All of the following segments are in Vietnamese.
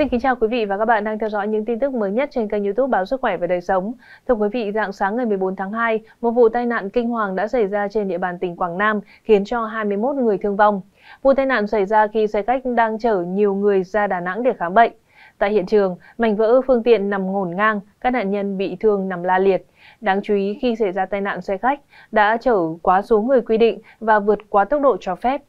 Xin kính chào quý vị và các bạn đang theo dõi những tin tức mới nhất trên kênh YouTube Báo Sức khỏe và Đời sống. Thưa quý vị, dạng sáng ngày 14 tháng 2, một vụ tai nạn kinh hoàng đã xảy ra trên địa bàn tỉnh Quảng Nam khiến cho 21 người thương vong. Vụ tai nạn xảy ra khi xe khách đang chở nhiều người ra Đà Nẵng để khám bệnh. Tại hiện trường, mảnh vỡ phương tiện nằm ngổn ngang, các nạn nhân bị thương nằm la liệt. Đáng chú ý khi xảy ra tai nạn xe khách đã chở quá số người quy định và vượt quá tốc độ cho phép.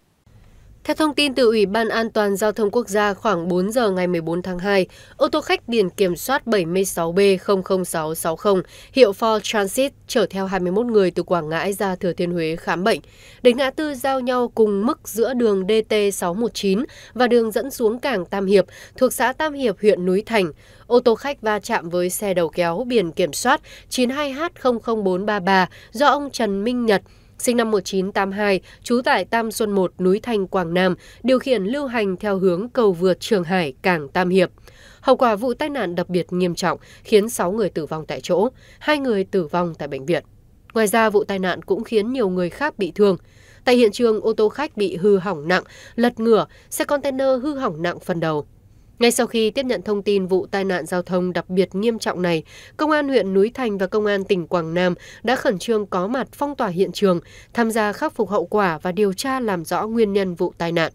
Theo thông tin từ Ủy ban An toàn Giao thông Quốc gia, khoảng 4 giờ ngày 14 tháng 2, ô tô khách biển kiểm soát 76B00660 hiệu Ford Transit chở theo 21 người từ Quảng Ngãi ra Thừa Thiên Huế khám bệnh. Đến ngã tư giao nhau cùng mức giữa đường DT619 và đường dẫn xuống cảng Tam Hiệp thuộc xã Tam Hiệp huyện Núi Thành. Ô tô khách va chạm với xe đầu kéo biển kiểm soát 92H00433 do ông Trần Minh Nhật, sinh năm 1982, trú tại tam xuân một núi thành quảng nam điều khiển lưu hành theo hướng cầu vượt trường hải cảng tam hiệp hậu quả vụ tai nạn đặc biệt nghiêm trọng khiến sáu người tử vong tại chỗ hai người tử vong tại bệnh viện ngoài ra vụ tai nạn cũng khiến nhiều người khác bị thương tại hiện trường ô tô khách bị hư hỏng nặng lật ngửa xe container hư hỏng nặng phần đầu ngay sau khi tiếp nhận thông tin vụ tai nạn giao thông đặc biệt nghiêm trọng này công an huyện núi thành và công an tỉnh quảng nam đã khẩn trương có mặt phong tỏa hiện trường tham gia khắc phục hậu quả và điều tra làm rõ nguyên nhân vụ tai nạn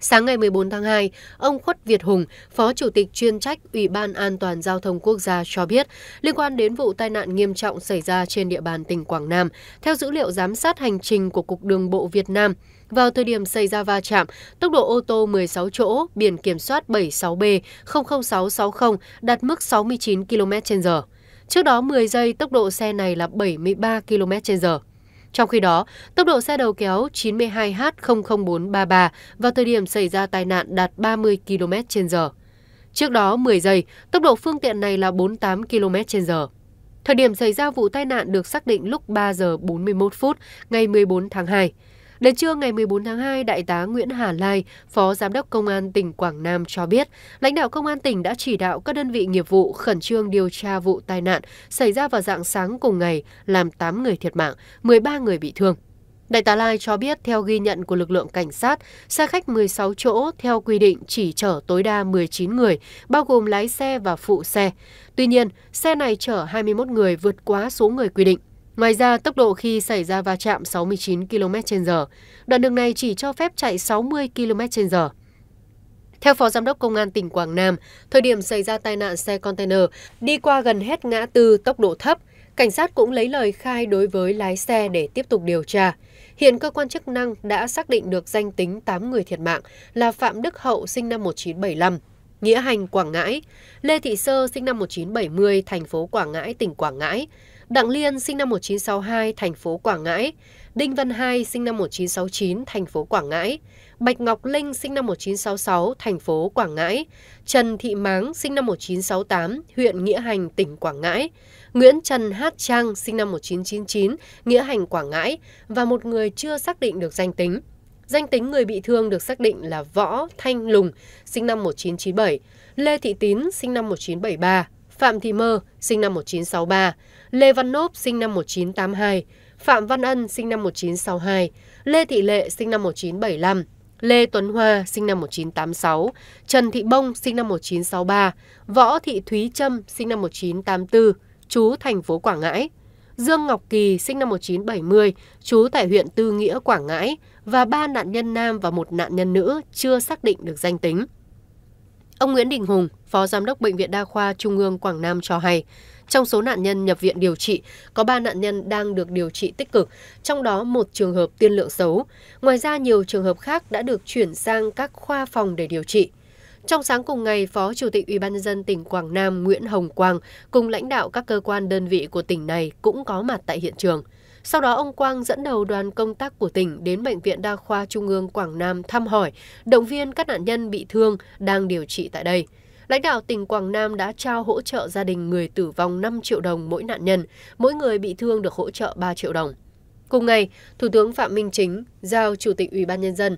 sáng ngày 14 tháng 2, ông khuất việt hùng phó chủ tịch chuyên trách ủy ban an toàn giao thông quốc gia cho biết liên quan đến vụ tai nạn nghiêm trọng xảy ra trên địa bàn tỉnh quảng nam theo dữ liệu giám sát hành trình của cục đường bộ việt nam vào thời điểm xảy ra va chạm, tốc độ ô tô 16 chỗ biển kiểm soát 76B 00660 đạt mức 69 km/h. Trước đó 10 giây, tốc độ xe này là 73 km/h trong khi đó tốc độ xe đầu kéo 92 h 00433 vào thời điểm xảy ra tai nạn đạt 30 km h trước đó 10 giây tốc độ phương tiện này là 48 km h Thời điểm xảy ra vụ tai nạn được xác định lúc 3 giờ 41 phút ngày 14 tháng 2. Đến trưa ngày 14 tháng 2, Đại tá Nguyễn Hà Lai, Phó Giám đốc Công an tỉnh Quảng Nam cho biết, lãnh đạo Công an tỉnh đã chỉ đạo các đơn vị nghiệp vụ khẩn trương điều tra vụ tai nạn xảy ra vào dạng sáng cùng ngày làm 8 người thiệt mạng, 13 người bị thương. Đại tá Lai cho biết theo ghi nhận của lực lượng cảnh sát, xe khách 16 chỗ theo quy định chỉ chở tối đa 19 người, bao gồm lái xe và phụ xe. Tuy nhiên, xe này chở 21 người vượt quá số người quy định ngoài ra tốc độ khi xảy ra va chạm sáu mươi chín km h đoạn đường này chỉ cho phép chạy sáu mươi km h theo Phó Giám đốc Công an tỉnh Quảng Nam, thời điểm xảy ra tai nạn xe container đi qua gần hết ngã tư tốc độ thấp, cảnh sát cũng lấy lời khai đối với lái xe để tiếp tục điều tra. Hiện cơ quan chức năng đã xác định được danh tính 8 người thiệt mạng là Phạm Đức Hậu sinh năm 1975, Nghĩa Hành Quảng Ngãi, Lê Thị Sơ sinh năm 1970, thành phố Quảng Ngãi, tỉnh Quảng Ngãi, Đặng Liên sinh năm 1962, thành phố Quảng Ngãi, Đinh Văn Hai sinh năm 1969, thành phố Quảng Ngãi, Bạch Ngọc Linh sinh năm 1966, thành phố Quảng Ngãi, Trần Thị Máng sinh năm 1968, huyện Nghĩa Hành, tỉnh Quảng Ngãi, Nguyễn Trần Hát Trang sinh năm 1999, Nghĩa Hành, Quảng Ngãi và một người chưa xác định được danh tính. Danh tính người bị thương được xác định là Võ Thanh Lùng, sinh năm 1997, Lê Thị Tín, sinh năm 1973, phạm thị mơ sinh năm 1963, lê văn nốp sinh năm 1982, phạm văn ân sinh năm 1962, lê thị lệ sinh năm 1975, lê tuấn hoa sinh năm 1986, trần thị bông sinh năm 1963, võ thị thúy trâm sinh năm 1984, nghìn chú thành phố quảng ngãi dương ngọc kỳ sinh năm 1970, nghìn chú tại huyện tư nghĩa quảng ngãi và ba nạn nhân nam và một nạn nhân nữ chưa xác định được danh tính Ông Nguyễn Đình Hùng, Phó Giám đốc Bệnh viện Đa khoa Trung ương Quảng Nam cho hay, trong số nạn nhân nhập viện điều trị, có 3 nạn nhân đang được điều trị tích cực, trong đó một trường hợp tiên lượng xấu. Ngoài ra, nhiều trường hợp khác đã được chuyển sang các khoa phòng để điều trị. Trong sáng cùng ngày, Phó Chủ tịch UBND tỉnh Quảng Nam Nguyễn Hồng Quang cùng lãnh đạo các cơ quan đơn vị của tỉnh này cũng có mặt tại hiện trường sau đó ông quang dẫn đầu đoàn công tác của tỉnh đến bệnh viện đa khoa trung ương quảng nam thăm hỏi động viên các nạn nhân bị thương đang điều trị tại đây lãnh đạo tỉnh Quảng Nam đã trao hỗ trợ gia đình người tử vong 5 triệu đồng mỗi nạn nhân, mỗi người bị thương được hỗ trợ 3 triệu đồng. Cùng ngày, Thủ tướng Phạm Minh Chính giao Chủ tịch Ủy ban nhân dân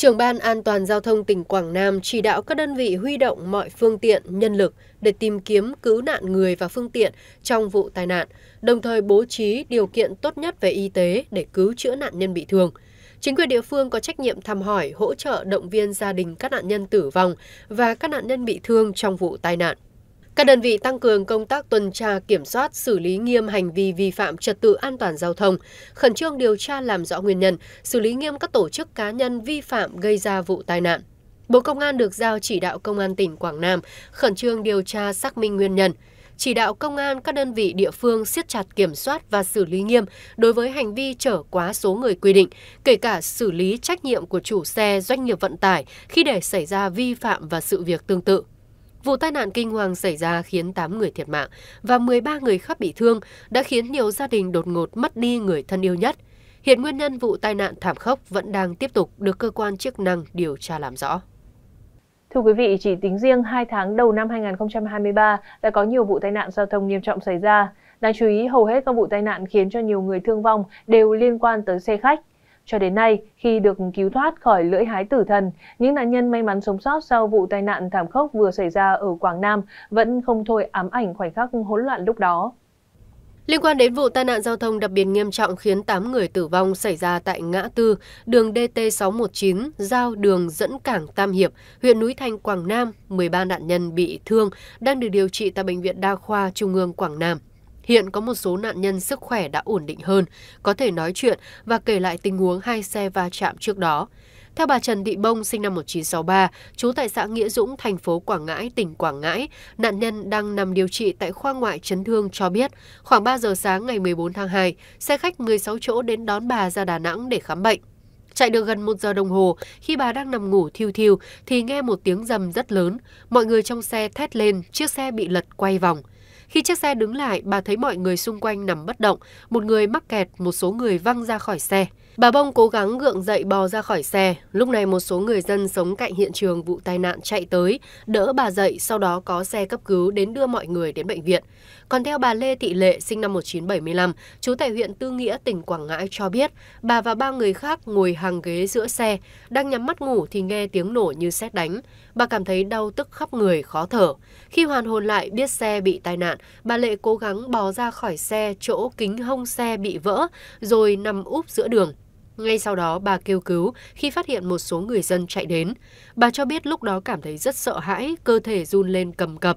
trưởng ban an toàn giao thông tỉnh Quảng Nam chỉ đạo các đơn vị huy động mọi phương tiện, nhân lực để tìm kiếm cứu nạn người và phương tiện trong vụ tai nạn, đồng thời bố trí điều kiện tốt nhất về y tế để cứu chữa nạn nhân bị thương. Chính quyền địa phương có trách nhiệm thăm hỏi, hỗ trợ động viên gia đình các nạn nhân tử vong và các nạn nhân bị thương trong vụ tai nạn các đơn vị tăng cường công tác tuần tra kiểm soát xử lý nghiêm hành vi vi phạm trật tự an toàn giao thông khẩn trương điều tra làm rõ nguyên nhân xử lý nghiêm các tổ chức cá nhân vi phạm gây ra vụ tai nạn bộ công an được giao chỉ đạo công an tỉnh quảng nam khẩn trương điều tra xác minh nguyên nhân chỉ đạo công an các đơn vị địa phương siết chặt kiểm soát và xử lý nghiêm đối với hành vi chở quá số người quy định, kể cả xử lý trách nhiệm của chủ xe doanh nghiệp vận tải khi để xảy ra vi phạm và sự việc tương tự. Vụ tai nạn kinh hoàng xảy ra khiến 8 người thiệt mạng và 13 người khác bị thương đã khiến nhiều gia đình đột ngột mất đi người thân yêu nhất. Hiện nguyên nhân vụ tai nạn thảm khốc vẫn đang tiếp tục được cơ quan chức năng điều tra làm rõ. Thưa quý vị, chỉ tính riêng 2 tháng đầu năm 2023 đã có nhiều vụ tai nạn giao thông nghiêm trọng xảy ra. Đáng chú ý, hầu hết các vụ tai nạn khiến cho nhiều người thương vong đều liên quan tới xe khách. Cho đến nay, khi được cứu thoát khỏi lưỡi hái tử thần, những nạn nhân may mắn sống sót sau vụ tai nạn thảm khốc vừa xảy ra ở Quảng Nam vẫn không thôi ám ảnh khoảnh khắc hỗn loạn lúc đó. Liên quan đến vụ tai nạn giao thông đặc biệt nghiêm trọng khiến 8 người tử vong xảy ra tại ngã tư đường DT619 giao đường dẫn cảng Tam Hiệp, huyện Núi Thành, Quảng Nam, 13 nạn nhân bị thương đang được điều trị tại Bệnh viện Đa khoa Trung ương Quảng Nam hiện có một số nạn nhân sức khỏe đã ổn định hơn, có thể nói chuyện và kể lại tình huống hai xe va chạm trước đó. Theo bà Trần Thị Bông, sinh năm 1963, trú tại xã Nghĩa Dũng, thành phố Quảng Ngãi, tỉnh Quảng Ngãi, nạn nhân đang nằm điều trị tại khoa ngoại chấn thương cho biết, khoảng 3 giờ sáng ngày 14 tháng 2, xe khách 16 chỗ đến đón bà ra Đà Nẵng để khám bệnh. Chạy được gần một giờ đồng hồ, khi bà đang nằm ngủ thiêu thiêu thì nghe một tiếng rầm rất lớn. Mọi người trong xe thét lên, chiếc xe bị lật quay vòng. Khi chiếc xe đứng lại, bà thấy mọi người xung quanh nằm bất động, một người mắc kẹt, một số người văng ra khỏi xe. Bà Bông cố gắng gượng dậy bò ra khỏi xe. Lúc này một số người dân sống cạnh hiện trường vụ tai nạn chạy tới, đỡ bà dậy, sau đó có xe cấp cứu đến đưa mọi người đến bệnh viện. Còn theo bà Lê Thị Lệ, sinh năm 1975, trú tại huyện Tư Nghĩa, tỉnh Quảng Ngãi cho biết, bà và ba người khác ngồi hàng ghế giữa xe, đang nhắm mắt ngủ thì nghe tiếng nổ như xét đánh. Bà cảm thấy đau tức khắp người, khó thở. Khi hoàn hồn lại biết xe bị tai nạn, bà Lệ cố gắng bò ra khỏi xe chỗ kính hông xe bị vỡ rồi nằm úp giữa đường. Ngay sau đó bà kêu cứu khi phát hiện một số người dân chạy đến. Bà cho biết lúc đó cảm thấy rất sợ hãi, cơ thể run lên cầm cập.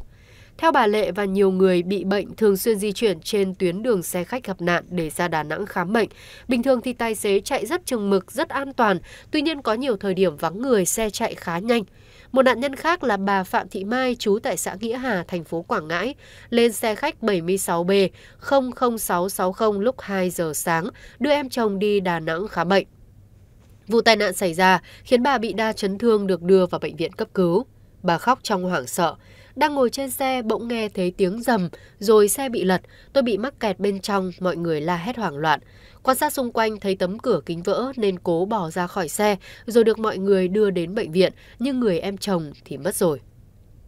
Theo bà Lệ và nhiều người bị bệnh thường xuyên di chuyển trên tuyến đường xe khách gặp nạn để ra Đà Nẵng khám bệnh. Bình thường thì tài xế chạy rất chừng mực, rất an toàn, tuy nhiên có nhiều thời điểm vắng người xe chạy khá nhanh. Một nạn nhân khác là bà Phạm Thị Mai, trú tại xã Nghĩa Hà, thành phố Quảng Ngãi, lên xe khách 76B 00660 lúc 2 giờ sáng, đưa em chồng đi Đà Nẵng khám bệnh. Vụ tai nạn xảy ra khiến bà bị đa chấn thương được đưa vào bệnh viện cấp cứu. Bà khóc trong hoảng sợ. Đang ngồi trên xe bỗng nghe thấy tiếng rầm, rồi xe bị lật, tôi bị mắc kẹt bên trong, mọi người la hét hoảng loạn. Quan sát xung quanh thấy tấm cửa kính vỡ nên cố bỏ ra khỏi xe, rồi được mọi người đưa đến bệnh viện, nhưng người em chồng thì mất rồi.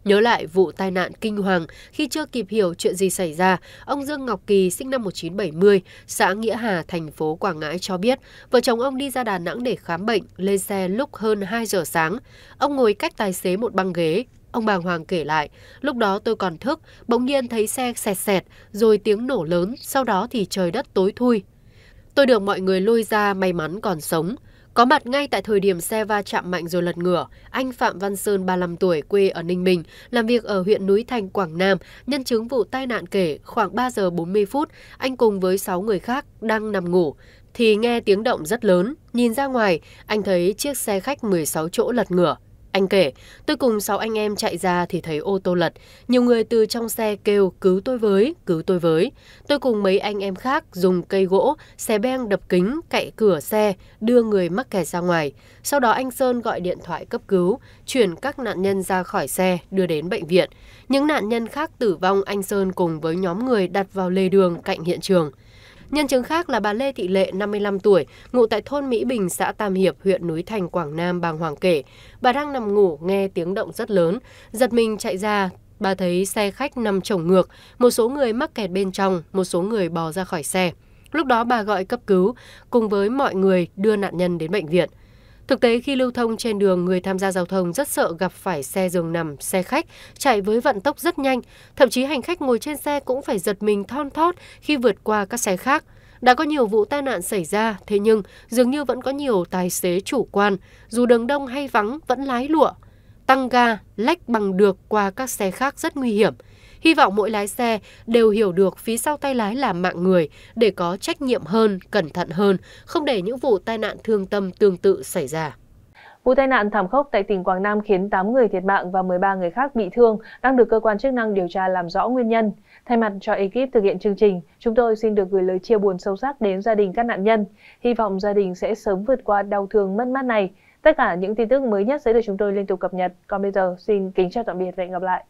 Nhớ lại vụ tai nạn kinh hoàng khi chưa kịp hiểu chuyện gì xảy ra, ông Dương Ngọc Kỳ sinh năm 1970, xã Nghĩa Hà, thành phố Quảng Ngãi cho biết, vợ chồng ông đi ra Đà Nẵng để khám bệnh, lên xe lúc hơn 2 giờ sáng. Ông ngồi cách tài xế một băng ghế, ông bàng hoàng kể lại, lúc đó tôi còn thức, bỗng nhiên thấy xe xẹt xẹt, rồi tiếng nổ lớn, sau đó thì trời đất tối thui. Tôi được mọi người lôi ra may mắn còn sống. Có mặt ngay tại thời điểm xe va chạm mạnh rồi lật ngửa, anh Phạm Văn Sơn 35 tuổi quê ở Ninh Bình, làm việc ở huyện Núi Thành, Quảng Nam, nhân chứng vụ tai nạn kể khoảng 3 giờ 40 phút, anh cùng với 6 người khác đang nằm ngủ thì nghe tiếng động rất lớn, nhìn ra ngoài, anh thấy chiếc xe khách 16 chỗ lật ngửa. Anh kể, tôi cùng 6 anh em chạy ra thì thấy ô tô lật. Nhiều người từ trong xe kêu cứu tôi với, cứu tôi với. Tôi cùng mấy anh em khác dùng cây gỗ, xe beng đập kính, cậy cửa xe, đưa người mắc kẹt ra ngoài. Sau đó anh Sơn gọi điện thoại cấp cứu, chuyển các nạn nhân ra khỏi xe, đưa đến bệnh viện. Những nạn nhân khác tử vong anh Sơn cùng với nhóm người đặt vào lề đường cạnh hiện trường. Nhân chứng khác là bà Lê Thị Lệ, 55 tuổi, ngụ tại thôn Mỹ Bình, xã Tam Hiệp, huyện Núi Thành, Quảng Nam, bàng hoàng kể. Bà đang nằm ngủ, nghe tiếng động rất lớn, giật mình chạy ra, bà thấy xe khách nằm chồng ngược, một số người mắc kẹt bên trong, một số người bò ra khỏi xe. Lúc đó bà gọi cấp cứu, cùng với mọi người đưa nạn nhân đến bệnh viện. Thực tế khi lưu thông trên đường, người tham gia giao thông rất sợ gặp phải xe giường nằm, xe khách chạy với vận tốc rất nhanh, thậm chí hành khách ngồi trên xe cũng phải giật mình thon thót khi vượt qua các xe khác. Đã có nhiều vụ tai nạn xảy ra, thế nhưng dường như vẫn có nhiều tài xế chủ quan, dù đường đông hay vắng vẫn lái lụa, tăng ga, lách bằng được qua các xe khác rất nguy hiểm hy vọng mỗi lái xe đều hiểu được phía sau tay lái là mạng người để có trách nhiệm hơn cẩn thận hơn không để những vụ tai nạn thương tâm tương tự xảy ra Vụ tai nạn thảm khốc tại tỉnh Quảng Nam khiến 8 người thiệt mạng và 13 người khác bị thương đang được cơ quan chức năng điều tra làm rõ nguyên nhân. Thay mặt cho ekip thực hiện chương trình, chúng tôi xin được gửi lời chia buồn sâu sắc đến gia đình các nạn nhân. Hy vọng gia đình sẽ sớm vượt qua đau thương mất mát này. Tất cả những tin tức mới nhất sẽ được chúng tôi liên tục cập nhật. Còn bây giờ, xin kính chào tạm biệt và hẹn gặp lại.